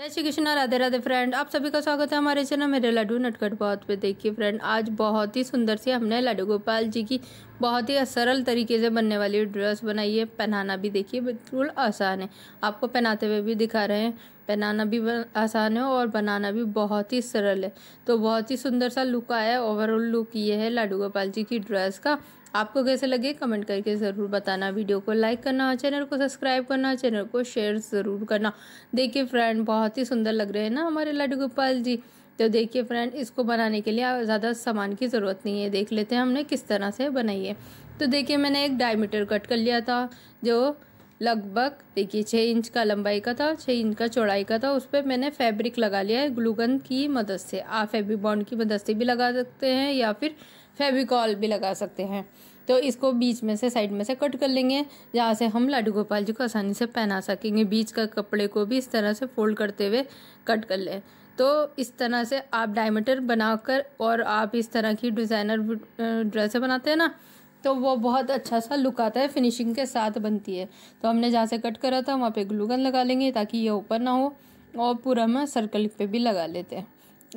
जय श्री कृष्ण राधे राधे फ्रेंड आप सभी का स्वागत है हमारे चैनल मेरे लड्डू नटखट बहुत पे देखिए फ्रेंड आज बहुत ही सुंदर सी हमने लड्डू गोपाल जी की बहुत ही सरल तरीके से बनने वाली ड्रेस बनाई है पहनाना भी देखिए बिल्कुल आसान है आपको पहनाते हुए भी दिखा रहे हैं पहनाना भी आसान है और बनाना भी बहुत ही सरल है तो बहुत ही सुंदर सा लुक आया है ओवरऑल लुक ये है लाडू गोपाल जी की ड्रेस का आपको कैसे लगे कमेंट करके ज़रूर बताना वीडियो को लाइक करना चैनल को सब्सक्राइब करना चैनल को शेयर ज़रूर करना देखिए फ्रेंड बहुत ही सुंदर लग रहे हैं ना हमारे लड्डू गोपाल जी तो देखिए फ्रेंड इसको बनाने के लिए ज़्यादा सामान की ज़रूरत नहीं है देख लेते हैं हमने किस तरह से बनाई है तो देखिए मैंने एक डायमीटर कट कर लिया था जो लगभग देखिए छः इंच का लंबाई का था छः इंच का चौड़ाई का था उस पर मैंने फैब्रिक लगा लिया है ग्लूगन की मदद से आप फेब्रिक बॉन्ड की मदद से भी लगा सकते हैं या फिर फेविकॉल भी लगा सकते हैं तो इसको बीच में से साइड में से कट कर लेंगे जहाँ से हम लाडू गोपाल जी को आसानी से पहना सकेंगे बीच का कपड़े को भी इस तरह से फोल्ड करते हुए कट कर लें तो इस तरह से आप डायमीटर बनाकर और आप इस तरह की डिज़ाइनर ड्रेसें बनाते हैं ना तो वो बहुत अच्छा सा लुक आता है फिनिशिंग के साथ बनती है तो हमने जहाँ से कट करा था वहाँ पे ग्लूगन लगा लेंगे ताकि ये ऊपर ना हो और पूरा हम सर्कल पे भी लगा लेते हैं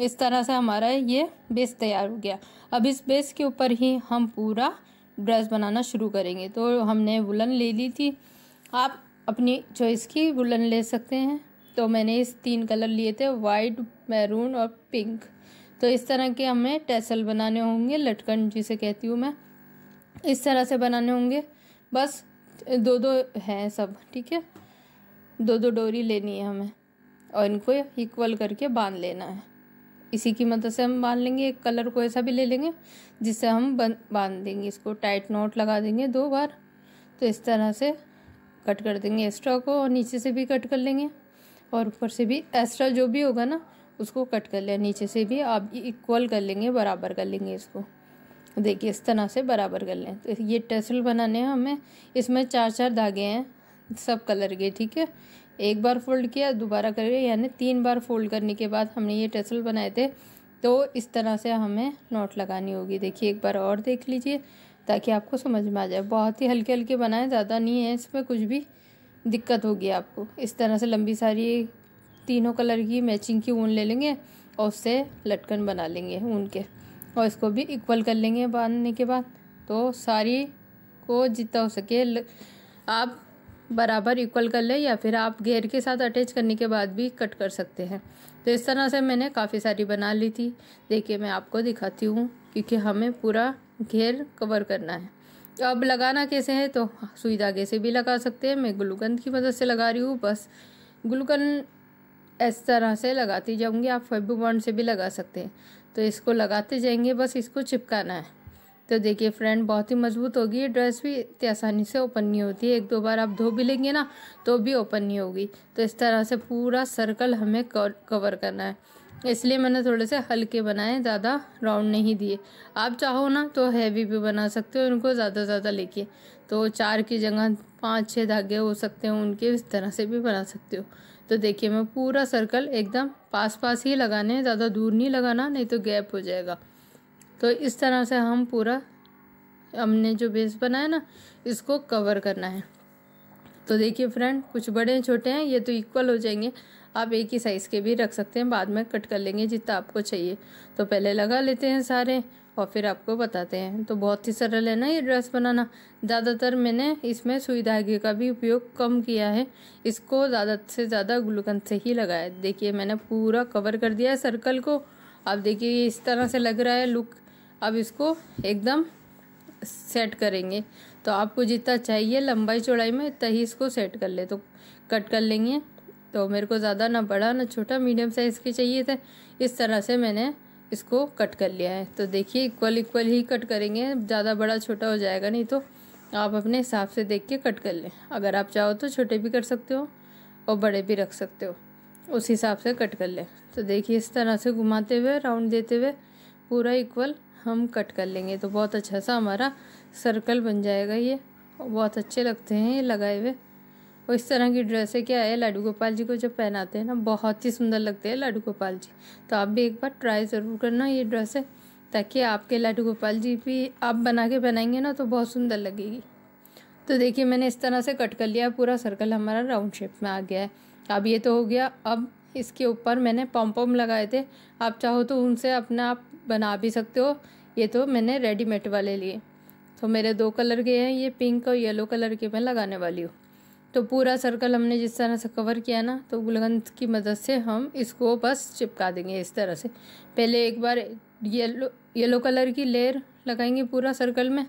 इस तरह से हमारा ये बेस तैयार हो गया अब इस बेस के ऊपर ही हम पूरा ड्रेस बनाना शुरू करेंगे तो हमने वुलन ले ली थी आप अपनी चॉइस की वुलन ले सकते हैं तो मैंने इस तीन कलर लिए थे वाइट मैरून और पिंक तो इस तरह के हमें टैसल बनाने होंगे लटकन जिसे कहती हूँ मैं इस तरह से बनाने होंगे बस दो दो हैं सब ठीक है दो दो डोरी लेनी है हमें और इनको इक्वल करके बांध लेना है इसी की मदद से हम बांध लेंगे एक कलर को ऐसा भी ले लेंगे जिससे हम बांध देंगे इसको टाइट नोट लगा देंगे दो बार तो इस तरह से कट कर देंगे एक्स्ट्रा को और नीचे से भी कट कर लेंगे और ऊपर से भी एक्स्ट्रा जो भी होगा ना उसको कट कर लें नीचे से भी आप इक्वल कर लेंगे बराबर कर लेंगे इसको देखिए इस तरह से बराबर कर लें तो ये टेसल बनाने हैं हमें इसमें चार चार धागे हैं सब कलर के ठीक है एक बार फोल्ड किया दोबारा करिए यानी तीन बार फोल्ड करने के बाद हमने ये टेसल बनाए थे तो इस तरह से हमें नोट लगानी होगी देखिए एक बार और देख लीजिए ताकि आपको समझ में आ जाए बहुत ही हल्के हल्के बनाएं ज़्यादा नहीं है इसमें कुछ भी दिक्कत होगी आपको इस तरह से लंबी सारी तीनों कलर की मैचिंग की ऊन ले लेंगे और उससे लटकन बना लेंगे ऊन के और इसको भी इक्वल कर लेंगे बांधने के बाद तो सारी को जितना हो सके आप बराबर इक्वल कर ले या फिर आप घेर के साथ अटैच करने के बाद भी कट कर सकते हैं तो इस तरह से मैंने काफ़ी सारी बना ली थी देखिए मैं आपको दिखाती हूँ क्योंकि हमें पूरा घेर कवर करना है अब लगाना कैसे है तो सुई धागे से भी लगा सकते हैं मैं ग्लूकन की मदद से लगा रही हूँ बस ग्लूकन इस तरह से लगाती जाऊँगी आप फेबू बॉन्ड से भी लगा सकते हैं तो इसको लगाते जाएंगे बस इसको चिपकाना है तो देखिए फ्रेंड बहुत ही मजबूत होगी ये ड्रेस भी इतनी आसानी से ओपन नहीं होती है एक दो बार आप धो भी लेंगे ना तो भी ओपन नहीं होगी तो इस तरह से पूरा सर्कल हमें कवर करना है इसलिए मैंने थोड़े से हल्के बनाए ज़्यादा राउंड नहीं दिए आप चाहो ना तो हैवी भी बना सकते हो उनको ज़्यादा से ज़्यादा लेके तो चार की जगह पाँच छः धागे हो सकते हैं उनके इस तरह से भी बना सकते हो तो देखिए मैं पूरा सर्कल एकदम पास पास ही लगाने ज़्यादा दूर नहीं लगाना नहीं तो गैप हो जाएगा तो इस तरह से हम पूरा हमने जो बेस बनाया ना इसको कवर करना है तो देखिए फ्रेंड कुछ बड़े हैं छोटे हैं ये तो इक्वल हो जाएंगे आप एक ही साइज़ के भी रख सकते हैं बाद में कट कर लेंगे जितना आपको चाहिए तो पहले लगा लेते हैं सारे और फिर आपको बताते हैं तो बहुत ही सरल है ना ये ड्रेस बनाना ज़्यादातर मैंने इसमें सुई धागे का भी उपयोग कम किया है इसको ज़्यादा से ज़्यादा ग्लूकन से ही लगाया देखिए मैंने पूरा कवर कर दिया है सर्कल को आप देखिए इस तरह से लग रहा है लुक अब इसको एकदम सेट करेंगे तो आपको जितना चाहिए लंबाई चौड़ाई में इतना ही इसको सेट कर ले तो कट कर लेंगे तो मेरे को ज़्यादा ना बड़ा ना छोटा मीडियम साइज़ के चाहिए थे इस तरह से मैंने इसको कट कर लिया है तो देखिए इक्वल इक्वल ही कट करेंगे ज़्यादा बड़ा छोटा हो जाएगा नहीं तो आप अपने हिसाब से देख के कट कर लें अगर आप चाहो तो छोटे भी कर सकते हो और बड़े भी रख सकते हो उस हिसाब से कट कर लें तो देखिए इस तरह से घुमाते हुए राउंड देते हुए पूरा इक्वल हम कट कर लेंगे तो बहुत अच्छा सा हमारा सर्कल बन जाएगा ये बहुत अच्छे लगते हैं ये लगाए हुए और इस तरह की है क्या है लाडू गोपाल जी को जब पहनाते हैं ना बहुत ही सुंदर लगते हैं लाडू गोपाल जी तो आप भी एक बार ट्राई ज़रूर करना ये है ताकि आपके लाडू गोपाल जी भी आप बना के पहनाएंगे ना तो बहुत सुंदर लगेगी तो देखिए मैंने इस तरह से कट कर लिया पूरा सर्कल हमारा राउंड शेप में आ गया है अब ये तो हो गया अब इसके ऊपर मैंने पम्पम लगाए थे आप चाहो तो उनसे अपना आप बना भी सकते हो ये तो मैंने रेडीमेड वाले लिए तो मेरे दो कलर के हैं ये पिंक और येलो कलर के मैं लगाने वाली हूँ तो पूरा सर्कल हमने जिस तरह से कवर किया ना तो गुलगंद की मदद से हम इसको बस चिपका देंगे इस तरह से पहले एक बार येलो येलो कलर की लेयर लगाएंगे पूरा सर्कल में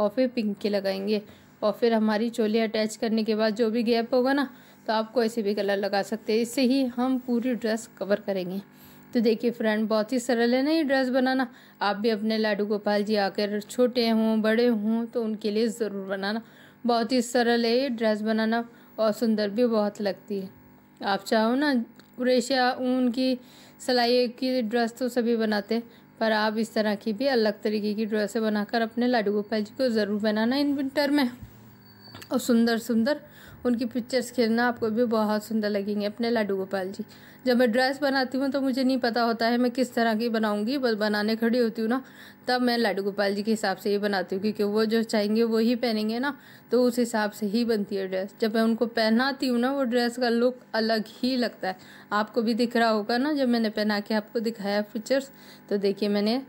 और फिर पिंक की लगाएंगे और फिर हमारी चोली अटैच करने के बाद जो भी गैप होगा ना तो आप कोई से भी कलर लगा सकते हैं इससे ही हम पूरी ड्रेस कवर करेंगे तो देखिए फ्रेंड बहुत ही सरल है ना ये ड्रेस बनाना आप भी अपने लाडू गोपाल जी आकर छोटे हों बड़े हों तो उनके लिए ज़रूर बनाना बहुत ही सरल है ये ड्रेस बनाना और सुंदर भी बहुत लगती है आप चाहो ना क्रेशिया ऊन की सिलाई की ड्रेस तो सभी बनाते पर आप इस तरह की भी अलग तरीके की ड्रेसें बनाकर अपने लाडू गोपाल जी को ज़रूर बनाना इन विंटर में और सुंदर सुंदर उनकी पिक्चर्स खेलना आपको भी बहुत सुंदर लगेंगे अपने लड्डू गोपाल जी जब मैं ड्रेस बनाती हूँ तो मुझे नहीं पता होता है मैं किस तरह की बनाऊँगी बस बनाने खड़ी होती हूँ ना तब मैं लड्डू गोपाल जी के हिसाब से ही बनाती हूँ क्योंकि वो जो चाहेंगे वो ही पहनेंगे ना तो उस हिसाब से ही बनती है ड्रेस जब मैं उनको पहनाती हूँ ना वो ड्रेस का लुक अलग ही लगता है आपको भी दिख रहा होगा ना जब मैंने पहना के आपको दिखाया पिक्चर्स तो देखिए मैंने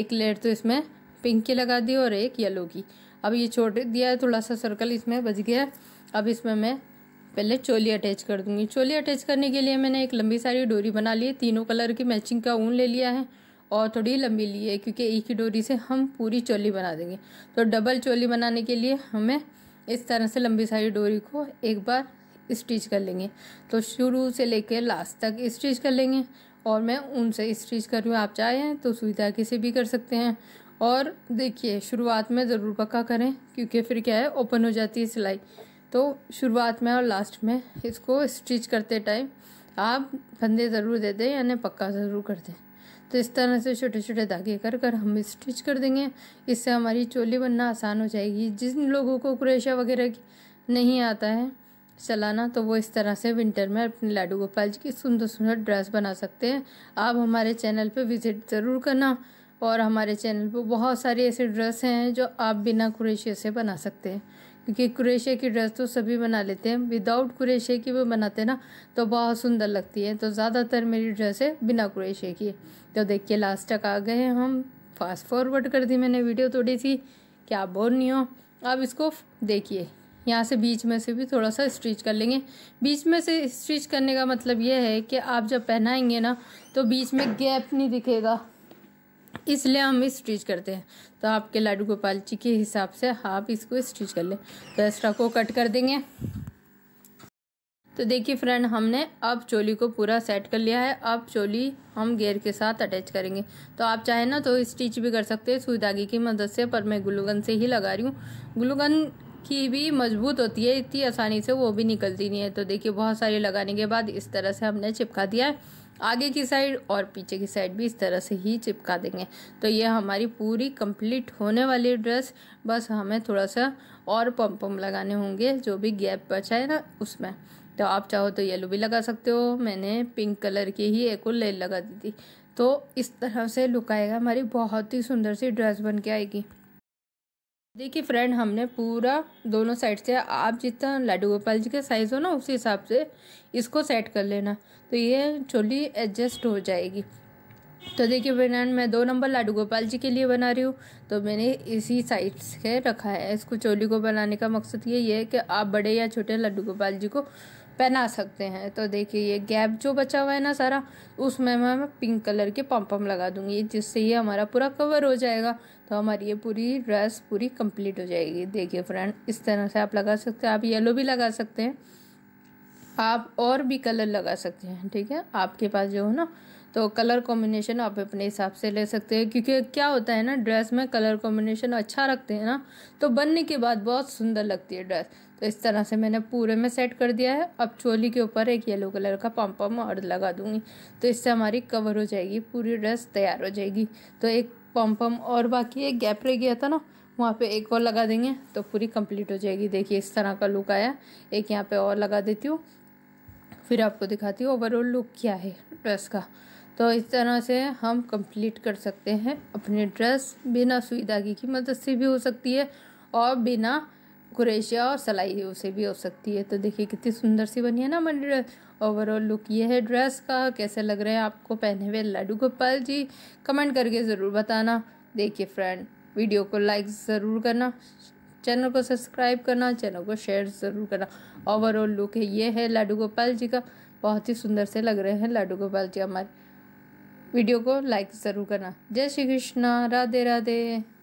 एक लेट तो इसमें पिंक की लगा दी और एक येलो की अब ये छोड़ दिया है थोड़ा सा सर्कल इसमें बच गया है अब इसमें मैं पहले चोली अटैच कर दूंगी चोली अटैच करने के लिए मैंने एक लंबी सारी डोरी बना ली है तीनों कलर की मैचिंग का ऊन ले लिया है और थोड़ी लंबी ली है क्योंकि एक ही डोरी से हम पूरी चोली बना देंगे तो डबल चोली बनाने के लिए हमें इस तरह से लंबी सारी डोरी को एक बार स्टिच कर लेंगे तो शुरू से लेकर लास्ट तक स्टिच कर लेंगे और मैं से स्टिच कर रही हूँ आप चाहें तो सुविधा किसी भी कर सकते हैं और देखिए शुरुआत में ज़रूर पक्का करें क्योंकि फिर क्या है ओपन हो जाती है सिलाई तो शुरुआत में और लास्ट में इसको स्टिच करते टाइम आप फंदे ज़रूर दे दें यानी पक्का ज़रूर कर दें तो इस तरह से छोटे छोटे धागे कर कर हम स्टिच कर देंगे इससे हमारी चोली बनना आसान हो जाएगी जिन लोगों को क्रेशा वगैरह नहीं आता है चलाना तो वो इस तरह से विंटर में अपने लाडू गोपाल जी की सुंदर सुंदर ड्रेस बना सकते हैं आप हमारे चैनल पर विज़िट ज़रूर करना और हमारे चैनल पर बहुत सारी ऐसे ड्रेस हैं जो आप बिना क्रेशिया से बना सकते हैं क्योंकि कुरेशे की ड्रेस तो सभी बना लेते हैं विदाउट कुरेशे की भी बनाते हैं ना तो बहुत सुंदर लगती है तो ज़्यादातर मेरी ड्रेसें बिना कुरेशे की तो देखिए लास्ट तक आ गए हम फास्ट फॉरवर्ड कर दी मैंने वीडियो थोड़ी सी कि आप बोर नहीं हो आप इसको देखिए यहाँ से बीच में से भी थोड़ा सा स्टिच कर लेंगे बीच में से स्टिच करने का मतलब यह है कि आप जब पहनाएंगे ना तो बीच में गैप नहीं दिखेगा इसलिए हम स्टिच करते हैं तो आपके लाडू गोपाल जी के हिसाब से आप इसको स्टिच कर लें तो एक्स्ट्रा को कट कर देंगे तो देखिए फ्रेंड हमने अब चोली को पूरा सेट कर लिया है अब चोली हम गेयर के साथ अटैच करेंगे तो आप चाहे ना तो स्टिच भी कर सकते हैं सुई धागे की मदद से पर मैं ग्लूगन से ही लगा रही हूँ ग्लूगन की भी मजबूत होती है इतनी आसानी से वो भी निकलती नहीं है तो देखिए बहुत सारी लगाने के बाद इस तरह से हमने चिपका दिया है आगे की साइड और पीछे की साइड भी इस तरह से ही चिपका देंगे तो ये हमारी पूरी कंप्लीट होने वाली ड्रेस बस हमें थोड़ा सा और पम्प पम्प लगाने होंगे जो भी गैप बचा है ना उसमें तो आप चाहो तो येलो भी लगा सकते हो मैंने पिंक कलर की ही एक और लेर लगा दी थी तो इस तरह से लुक आएगा हमारी बहुत ही सुंदर सी ड्रेस बन के आएगी देखिए फ्रेंड हमने पूरा दोनों साइड से आप जितना लाडू गोपाल जी के साइज़ हो ना उसी हिसाब से इसको सेट कर लेना तो ये चोली एडजस्ट हो जाएगी तो देखिए फ्रेंड मैं दो नंबर लाडू गोपाल जी के लिए बना रही हूँ तो मैंने इसी साइड से रखा है इसको चोली को बनाने का मकसद ये है कि आप बड़े या छोटे लाडू गोपाल जी को पहना सकते हैं तो देखिए ये गैप जो बचा हुआ है ना सारा उसमें मैं पिंक कलर के पम्पम लगा दूंगी जिससे ये हमारा पूरा कवर हो जाएगा तो हमारी ये पूरी ड्रेस पूरी कंप्लीट हो जाएगी देखिए फ्रेंड इस तरह से आप लगा सकते हैं आप येलो भी लगा सकते हैं आप और भी कलर लगा सकते हैं ठीक है आपके पास जो हो ना तो कलर कॉम्बिनेशन आप अपने हिसाब से ले सकते हैं क्योंकि क्या होता है ना ड्रेस में कलर कॉम्बिनेशन अच्छा रखते हैं ना तो बनने के बाद बहुत सुंदर लगती है ड्रेस तो इस तरह से मैंने पूरे में सेट कर दिया है अब चोली के ऊपर एक येलो कलर का पम्प और लगा दूंगी तो इससे हमारी कवर हो जाएगी पूरी ड्रेस तैयार हो जाएगी तो एक पम्प और बाकी एक गैप रह गया था ना वहाँ पे एक और लगा देंगे तो पूरी कंप्लीट हो जाएगी देखिए इस तरह का लुक आया एक यहाँ पे और लगा देती हूँ फिर आपको दिखाती हूँ ओवरऑल लुक क्या है ड्रेस का तो इस तरह से हम कंप्लीट कर सकते हैं अपने ड्रेस बिना सुई धागे की मदद से भी हो सकती है और बिना कुरेशिया और सलाई उसे भी हो सकती है तो देखिए कितनी सुंदर सी बनी है ना हमारी ड्रेस ओवरऑल लुक ये है ड्रेस का कैसे लग रहे हैं आपको पहने हुए लाडू गोपाल जी कमेंट करके ज़रूर बताना देखिए फ्रेंड वीडियो को लाइक ज़रूर करना चैनल को सब्सक्राइब करना चैनल को शेयर ज़रूर करना ओवरऑल लुक है ये है लाडू गोपाल जी का बहुत ही सुंदर से लग रहे हैं लाडू गोपाल जी हमारे वीडियो को लाइक ज़रूर करना जय श्री कृष्णा राधे राधे